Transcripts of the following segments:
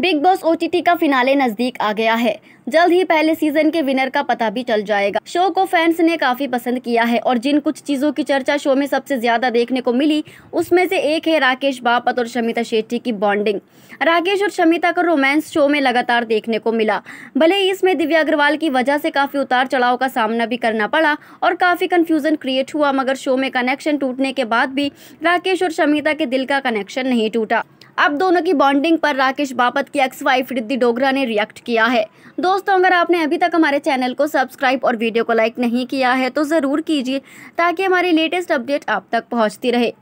big boss ओ का finale नजदीक आ गया है जल्द ही पहले सीजन के विनर का पता भी चल जाएगा शो को फैंस ने काफी पसंद किया है और जिन कुछ चीजों की चर्चा शो में सबसे ज्यादा देखने को मिली उसमें से एक है राकेश बापत और शमिता शेट्टी की बॉन्डिंग राकेश और शमिता का रोमांस शो में लगातार देखने को मिला भले ही इसमें दिव्या अग्रवाल की वजह से काफी उतार चढ़ाव का सामना भी करना पड़ा और काफी कंफ्यूजन क्रिएट हुआ मगर शो में कनेक्शन टूटने के बाद भी राकेश और शमिता के दिल का कनेक्शन नहीं टूटा अब दोनों की बॉन्डिंग पर राकेश बापत की एक्स वाइफ रिद्धि डोगरा ने रिएक्ट किया है दोस्तों अगर आपने अभी तक हमारे चैनल को सब्सक्राइब और वीडियो को लाइक नहीं किया है तो ज़रूर कीजिए ताकि हमारी लेटेस्ट अपडेट आप तक पहुँचती रहे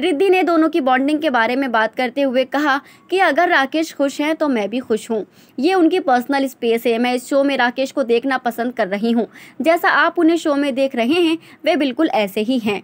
रिद्धि ने दोनों की बॉन्डिंग के बारे में बात करते हुए कहा कि अगर राकेश खुश हैं तो मैं भी खुश हूँ ये उनकी पर्सनल स्पेस है मैं इस शो में राकेश को देखना पसंद कर रही हूँ जैसा आप उन्हें शो में देख रहे हैं वे बिल्कुल ऐसे ही हैं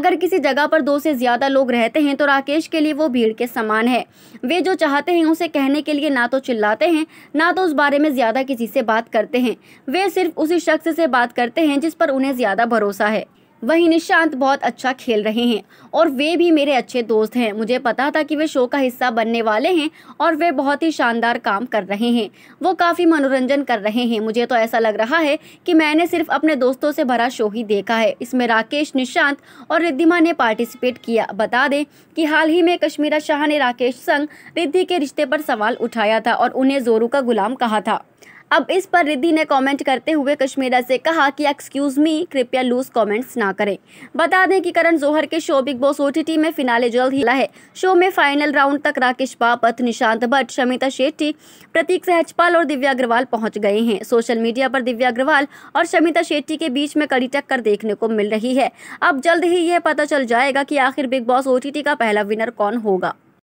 अगर किसी जगह पर दो से ज़्यादा लोग रहते हैं तो राकेश के लिए वो भीड़ के समान है वे जो चाहते हैं उसे कहने के लिए ना तो चिल्लाते हैं ना तो उस बारे में ज़्यादा किसी से बात करते हैं वे सिर्फ उसी शख्स से बात करते हैं जिस पर उन्हें ज़्यादा भरोसा है वहीं निशांत बहुत अच्छा खेल रहे हैं और वे भी मेरे अच्छे दोस्त हैं मुझे पता था कि वे शो का हिस्सा बनने वाले हैं और वे बहुत ही शानदार काम कर रहे हैं वो काफ़ी मनोरंजन कर रहे हैं मुझे तो ऐसा लग रहा है कि मैंने सिर्फ अपने दोस्तों से भरा शो ही देखा है इसमें राकेश निशांत और रिद्धिमा ने पार्टिसिपेट किया बता दें कि हाल ही में कश्मीरा शाह ने राकेश संग रिद्धि के रिश्ते पर सवाल उठाया था और उन्हें जोरू का गुलाम कहा था अब इस पर रिद्धि ने कमेंट करते हुए कश्मीरा से कहा कि एक्सक्यूज मी कृपया लूज कमेंट्स ना करें बता दें कि करण जोहर के शो बिग बॉस ओटीटी में फिनाले जल्द ही है शो में फाइनल राउंड तक राकेश बापत निशांत भट्ट शमिता शेट्टी प्रतीक सहजपाल और दिव्या अग्रवाल पहुंच गए हैं सोशल मीडिया पर दिव्या अग्रवाल और शमिता शेट्टी के बीच में कड़ी टक्कर देखने को मिल रही है अब जल्द ही यह पता चल जाएगा की आखिर बिग बॉस ओटीटी का पहला विनर कौन होगा